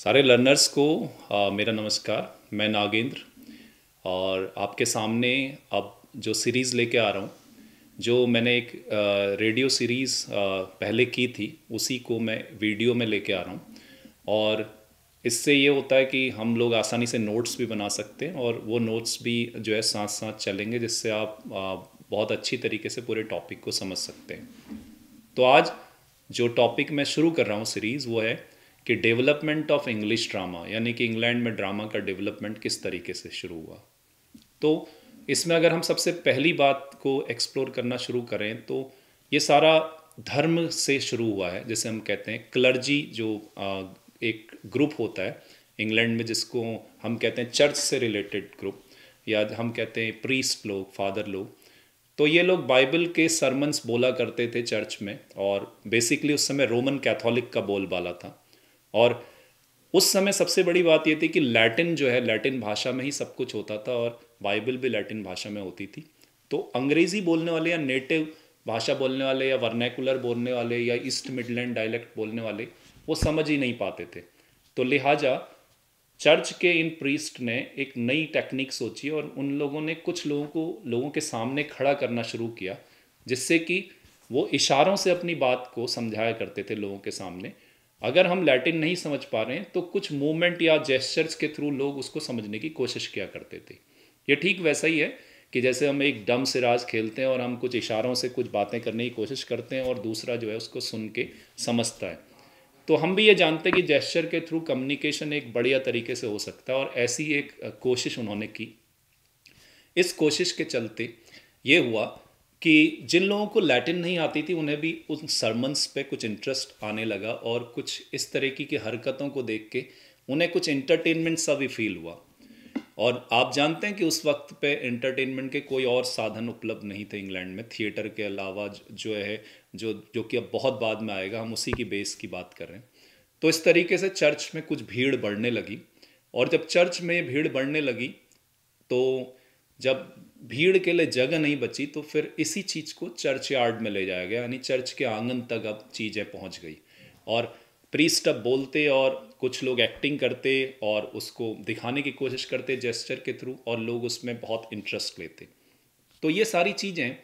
सारे लर्नर्स को आ, मेरा नमस्कार मैं नागेंद्र और आपके सामने अब जो सीरीज़ लेके आ रहा हूँ जो मैंने एक आ, रेडियो सीरीज़ पहले की थी उसी को मैं वीडियो में लेके आ रहा हूँ और इससे ये होता है कि हम लोग आसानी से नोट्स भी बना सकते हैं और वो नोट्स भी जो है साथ साथ चलेंगे जिससे आप बहुत अच्छी तरीके से पूरे टॉपिक को समझ सकते हैं तो आज जो टॉपिक मैं शुरू कर रहा हूँ सीरीज़ वो है कि डेवलपमेंट ऑफ इंग्लिश ड्रामा यानी कि इंग्लैंड में ड्रामा का डेवलपमेंट किस तरीके से शुरू हुआ तो इसमें अगर हम सबसे पहली बात को एक्सप्लोर करना शुरू करें तो ये सारा धर्म से शुरू हुआ है जैसे हम कहते हैं क्लर्जी जो एक ग्रुप होता है इंग्लैंड में जिसको हम कहते हैं चर्च से रिलेटेड ग्रुप या हम कहते हैं प्रीस्ट लोग फादर लोग तो ये लोग बाइबल के सरमन्स बोला करते थे चर्च में और बेसिकली उस समय रोमन कैथोलिक का बोलबाला था और उस समय सबसे बड़ी बात यह थी कि लैटिन जो है लैटिन भाषा में ही सब कुछ होता था और बाइबल भी लैटिन भाषा में होती थी तो अंग्रेज़ी बोलने वाले या नेटिव भाषा बोलने वाले या वर्नैकुलर बोलने वाले या ईस्ट मिडलैंड डायलेक्ट बोलने वाले वो समझ ही नहीं पाते थे तो लिहाजा चर्च के इन प्रीस्ट ने एक नई टेक्निक सोची और उन लोगों ने कुछ लोगों को लोगों के सामने खड़ा करना शुरू किया जिससे कि वो इशारों से अपनी बात को समझाया करते थे लोगों के सामने अगर हम लैटिन नहीं समझ पा रहे हैं तो कुछ मूवमेंट या जेस्चर्स के थ्रू लोग उसको समझने की कोशिश किया करते थे ये ठीक वैसा ही है कि जैसे हम एक डम सिराज खेलते हैं और हम कुछ इशारों से कुछ बातें करने की कोशिश करते हैं और दूसरा जो है उसको सुन के समझता है तो हम भी ये जानते हैं कि जेस्चर के थ्रू कम्युनिकेशन एक बढ़िया तरीके से हो सकता है और ऐसी एक कोशिश उन्होंने की इस कोशिश के चलते ये हुआ कि जिन लोगों को लैटिन नहीं आती थी उन्हें भी उन सरमन्स पे कुछ इंटरेस्ट आने लगा और कुछ इस तरीके की हरकतों को देख के उन्हें कुछ इंटरटेनमेंट सा भी फील हुआ और आप जानते हैं कि उस वक्त पे इंटरटेनमेंट के कोई और साधन उपलब्ध नहीं थे इंग्लैंड में थिएटर के अलावा जो है जो जो कि अब बहुत बाद में आएगा हम उसी की बेस की बात कर रहे हैं तो इस तरीके से चर्च में कुछ भीड़ बढ़ने लगी और जब चर्च में भीड़ बढ़ने लगी तो जब भीड़ के लिए जगह नहीं बची तो फिर इसी चीज़ को चर्च यार्ड में ले जाया गया यानी चर्च के आंगन तक अब चीज़ें पहुंच गई और प्रीस्ट अब बोलते और कुछ लोग एक्टिंग करते और उसको दिखाने की कोशिश करते जेस्टर के थ्रू और लोग उसमें बहुत इंटरेस्ट लेते तो ये सारी चीज़ें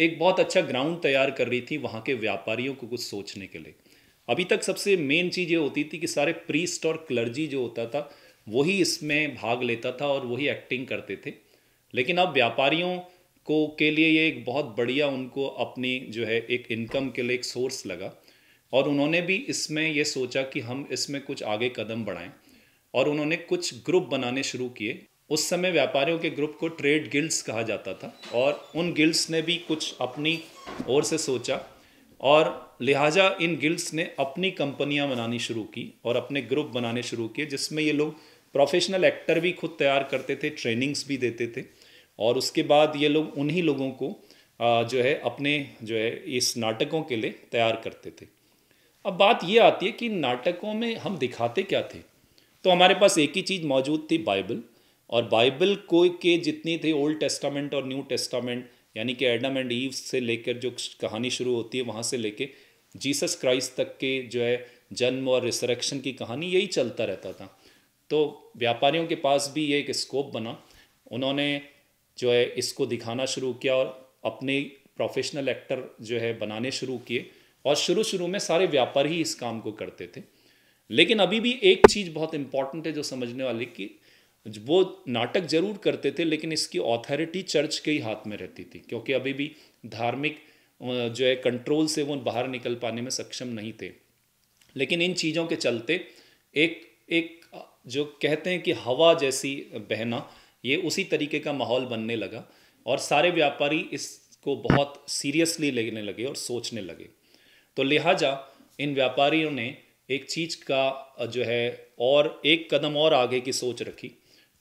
एक बहुत अच्छा ग्राउंड तैयार कर रही थी वहाँ के व्यापारियों को कुछ सोचने के लिए अभी तक सबसे मेन चीज़ ये होती थी कि सारे प्रीस्ट और क्लर्जी जो होता था वही इसमें भाग लेता था और वही एक्टिंग करते थे लेकिन अब व्यापारियों को के लिए ये एक बहुत बढ़िया उनको अपनी जो है एक इनकम के लिए एक सोर्स लगा और उन्होंने भी इसमें ये सोचा कि हम इसमें कुछ आगे कदम बढ़ाएं और उन्होंने कुछ ग्रुप बनाने शुरू किए उस समय व्यापारियों के ग्रुप को ट्रेड गिल्ड्स कहा जाता था और उन गिल्ड्स ने भी कुछ अपनी ओर से सोचा और लिहाजा इन गिल्ड्स ने अपनी कंपनियां बनानी शुरू की और अपने ग्रुप बनाने शुरू किए जिसमें ये लोग प्रोफेशनल एक्टर भी खुद तैयार करते थे ट्रेनिंग्स भी देते थे और उसके बाद ये लोग उन्हीं लोगों को जो है अपने जो है इस नाटकों के लिए तैयार करते थे अब बात ये आती है कि नाटकों में हम दिखाते क्या थे तो हमारे पास एक ही चीज़ मौजूद थी बाइबल और बाइबल को के जितनी थी ओल्ड टेस्टामेंट और न्यू टेस्टामेंट यानी कि एडम एंड ईव से लेकर जो कहानी शुरू होती है वहाँ से लेके जीसस क्राइस्ट तक के जो है जन्म और रिसरेक्शन की कहानी यही चलता रहता था तो व्यापारियों के पास भी ये एक स्कोप बना उन्होंने जो है इसको दिखाना शुरू किया और अपने प्रोफेशनल एक्टर जो है बनाने शुरू किए और शुरू शुरू में सारे व्यापार ही इस काम को करते थे लेकिन अभी भी एक चीज़ बहुत इंपॉर्टेंट है जो समझने वाली कि वो नाटक जरूर करते थे लेकिन इसकी ऑथोरिटी चर्च के ही हाथ में रहती थी क्योंकि अभी भी धार्मिक जो है कंट्रोल से वो बाहर निकल पाने में सक्षम नहीं थे लेकिन इन चीज़ों के चलते एक एक जो कहते हैं कि हवा जैसी बहना ये उसी तरीके का माहौल बनने लगा और सारे व्यापारी इसको बहुत सीरियसली लेने लगे और सोचने लगे तो लिहाजा इन व्यापारियों ने एक चीज़ का जो है और एक कदम और आगे की सोच रखी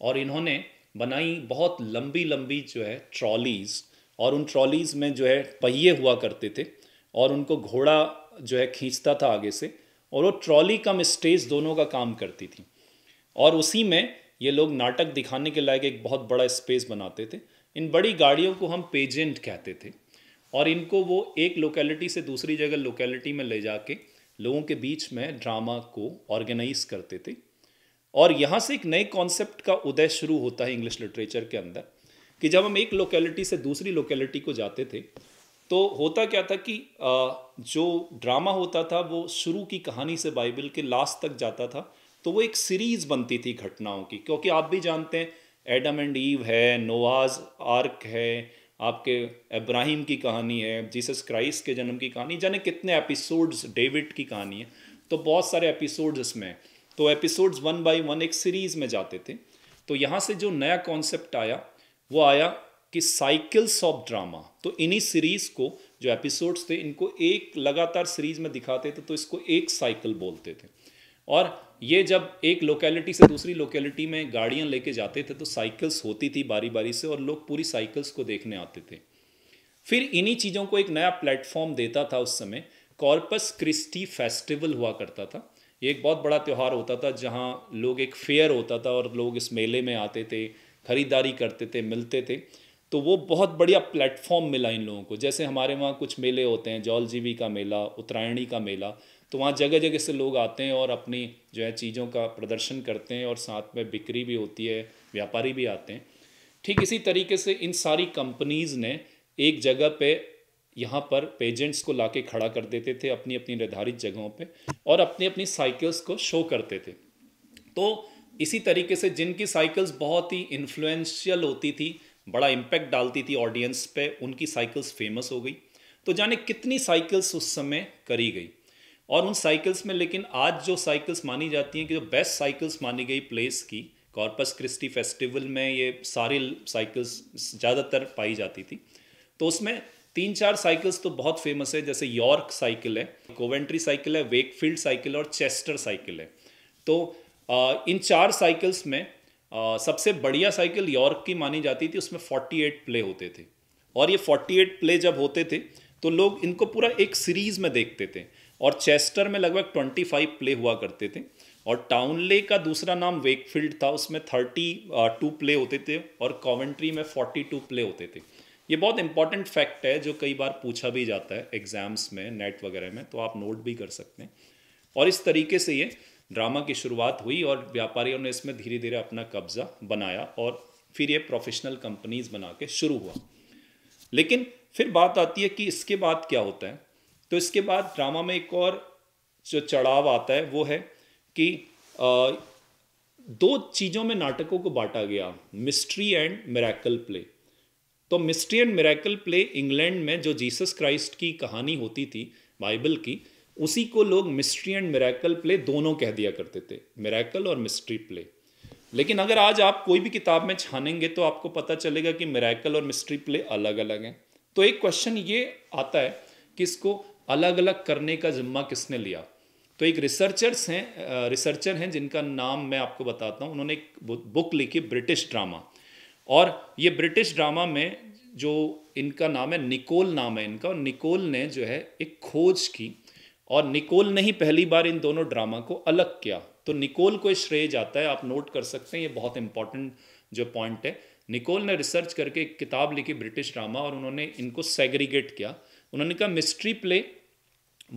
और इन्होंने बनाई बहुत लंबी लंबी जो है ट्रॉलीज़ और उन ट्रॉलीज़ में जो है पहिए हुआ करते थे और उनको घोड़ा जो है खींचता था आगे से और वो ट्रॉली कम स्टेज दोनों का काम करती थी और उसी में ये लोग नाटक दिखाने के लायक एक बहुत बड़ा स्पेस बनाते थे इन बड़ी गाड़ियों को हम पेजेंट कहते थे और इनको वो एक लोकेलिटी से दूसरी जगह लोकेलिटी में ले जाके लोगों के बीच में ड्रामा को ऑर्गेनाइज करते थे और यहाँ से एक नए कॉन्सेप्ट का उदय शुरू होता है इंग्लिश लिटरेचर के अंदर कि जब हम एक लोकेलिटी से दूसरी लोकेलिटी को जाते थे तो होता क्या था कि जो ड्रामा होता था वो शुरू की कहानी से बाइबल के लास्ट तक जाता था तो वो एक सीरीज़ बनती थी घटनाओं की क्योंकि आप भी जानते हैं एडम एंड ईव है नोवाज आर्क है आपके इब्राहिम की कहानी है जीसस क्राइस्ट के जन्म की कहानी जाने कितने एपिसोड्स डेविड की कहानी है तो बहुत सारे एपिसोड्स इसमें हैं तो एपिसोड्स वन बाय वन एक सीरीज़ में जाते थे तो यहाँ से जो नया कॉन्सेप्ट आया वो आया कि साइकिल्स ऑफ ड्रामा तो इन्हीं सीरीज़ को जो एपिसोड्स थे इनको एक लगातार सीरीज़ में दिखाते थे तो इसको एक साइकिल बोलते थे और ये जब एक लोकेलिटी से दूसरी लोकेलिटी में गाड़ियाँ लेके जाते थे तो साइकिल्स होती थी बारी बारी से और लोग पूरी साइकिल्स को देखने आते थे फिर इन्हीं चीज़ों को एक नया प्लेटफॉर्म देता था उस समय कॉर्पस क्रिस्टी फेस्टिवल हुआ करता था ये एक बहुत बड़ा त्यौहार होता था जहाँ लोग एक फेयर होता था और लोग इस मेले में आते थे खरीदारी करते थे मिलते थे तो वो बहुत बढ़िया प्लेटफॉर्म मिला इन लोगों को जैसे हमारे वहाँ कुछ मेले होते हैं जौलजीवी का मेला उत्तरायणी का मेला तो वहाँ जगह जगह से लोग आते हैं और अपनी जो है चीज़ों का प्रदर्शन करते हैं और साथ में बिक्री भी होती है व्यापारी भी आते हैं ठीक इसी तरीके से इन सारी कंपनीज़ ने एक जगह पे यहाँ पर पेजेंट्स को लाके खड़ा कर देते थे अपनी अपनी निर्धारित जगहों पे और अपनी अपनी साइकिल्स को शो करते थे तो इसी तरीके से जिनकी साइकिल्स बहुत ही इन्फ्लुएंशियल होती थी बड़ा इम्पैक्ट डालती थी ऑडियंस पे उनकी साइकिल्स फेमस हो गई तो जाने कितनी साइकिल्स उस समय करी गई और उन साइकिल्स में लेकिन आज जो साइकिल्स मानी जाती हैं कि जो बेस्ट साइकिल्स मानी गई प्लेस की कॉर्पस क्रिस्टी फेस्टिवल में ये सारी साइकिल्स ज़्यादातर पाई जाती थी तो उसमें तीन चार साइकिल्स तो बहुत फेमस है जैसे यॉर्क साइकिल है कोवेंट्री साइकिल है वेकफील्ड साइकिल और चेस्टर साइकिल है तो इन चार साइकिल्स में सबसे बढ़िया साइकिल यॉर्क की मानी जाती थी उसमें 48 प्ले होते थे और ये 48 प्ले जब होते थे तो लोग इनको पूरा एक सीरीज में देखते थे और चेस्टर में लगभग ट्वेंटी फाइव प्ले हुआ करते थे और टाउनले का दूसरा नाम वेकफील्ड था उसमें थर्टी टू प्ले होते थे और कॉमेंट्री में फोर्टी टू प्ले होते थे ये बहुत इंपॉर्टेंट फैक्ट है जो कई बार पूछा भी जाता है एग्जाम्स में नेट वगैरह में तो आप नोट भी कर सकते हैं और इस तरीके से ये ड्रामा की शुरुआत हुई और व्यापारियों ने इसमें धीरे धीरे अपना कब्जा बनाया और फिर ये प्रोफेशनल कंपनीज बना के शुरू हुआ लेकिन फिर बात आती है कि इसके बाद क्या होता है तो इसके बाद ड्रामा में एक और जो चढ़ाव आता है वो है कि आ, दो चीज़ों में नाटकों को बांटा गया मिस्ट्री एंड मेरेकल प्ले तो mystery and miracle play England में जो जीसस क्राइस्ट की कहानी होती थी बाइबल की उसी को लोग मिस्ट्री एंड मेरेकल प्ले दोनों कह दिया करते थे मेरेकल और मिस्ट्री प्ले लेकिन अगर आज आप कोई भी किताब में छानेंगे तो आपको पता चलेगा कि मेरेकल और मिस्ट्री प्ले अलग अलग हैं तो एक क्वेश्चन ये आता है कि इसको अलग अलग करने का जिम्मा किसने लिया तो एक रिसर्चर्स हैं रिसर्चर हैं जिनका नाम मैं आपको बताता हूँ उन्होंने एक बुक लिखी ब्रिटिश ड्रामा और ये ब्रिटिश ड्रामा में जो इनका नाम है निकोल नाम है इनका और निकोल ने जो है एक खोज की और निकोल ने ही पहली बार इन दोनों ड्रामा को अलग किया तो निकोल को श्रेय जाता है आप नोट कर सकते हैं ये बहुत इंपॉर्टेंट जो पॉइंट है निकोल ने रिसर्च करके एक किताब लिखी ब्रिटिश ड्रामा और उन्होंने इनको सेग्रीगेट किया उन्होंने कहा मिस्ट्री प्ले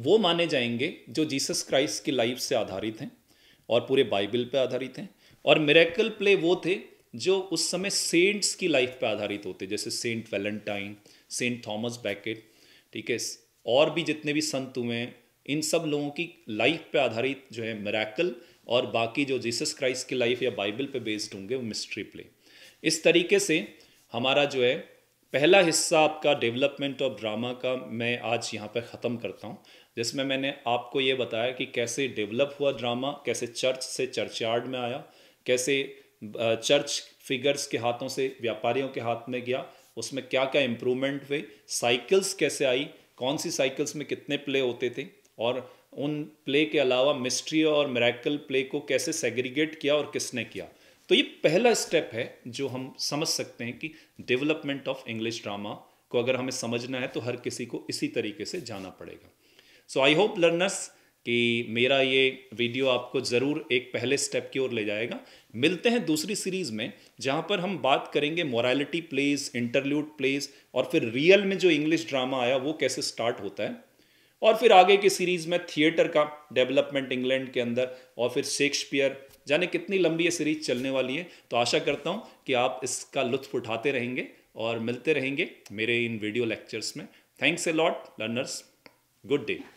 वो माने जाएंगे जो जीसस क्राइस्ट की लाइफ से आधारित हैं और पूरे बाइबल पर आधारित हैं और मेरेकल प्ले वो थे जो उस समय सेंट्स की लाइफ पर आधारित होते जैसे Saint Valentine Saint Thomas Becket ठीक है और भी जितने भी संत हुए हैं इन सब लोगों की लाइफ पर आधारित जो है मेरेकल और बाकी जो जीसस क्राइस्ट की लाइफ या बाइबल पे बेस्ड होंगे वो मिस्ट्री प्ले इस तरीके से हमारा जो है पहला हिस्सा आपका डेवलपमेंट ऑफ ड्रामा का मैं आज यहाँ पर ख़त्म करता हूँ जिसमें मैंने आपको ये बताया कि कैसे डेवलप हुआ ड्रामा कैसे चर्च से चर्चयार्ड में आया कैसे चर्च फिगर्स के हाथों से व्यापारियों के हाथ में गया उसमें क्या क्या इम्प्रूवमेंट हुए साइकिल्स कैसे आई कौन सी साइकिल्स में कितने प्ले होते थे और उन प्ले के अलावा मिस्ट्री और मेरेकल प्ले को कैसे सेग्रीगेट किया और किसने किया तो ये पहला स्टेप है जो हम समझ सकते हैं कि डेवलपमेंट ऑफ इंग्लिश ड्रामा को अगर हमें समझना है तो हर किसी को इसी तरीके से जाना पड़ेगा सो आई होप लर्नर्स कि मेरा ये वीडियो आपको ज़रूर एक पहले स्टेप की ओर ले जाएगा मिलते हैं दूसरी सीरीज़ में जहाँ पर हम बात करेंगे मोरालिटी प्लेज इंटरल्यूट प्लेज और फिर रियल में जो इंग्लिश ड्रामा आया वो कैसे स्टार्ट होता है और फिर आगे की सीरीज़ में थिएटर का डेवलपमेंट इंग्लैंड के अंदर और फिर शेक्सपियर जाने कितनी लंबी ये सीरीज चलने वाली है तो आशा करता हूँ कि आप इसका लुत्फ उठाते रहेंगे और मिलते रहेंगे मेरे इन वीडियो लेक्चर्स में thanks a lot learners good day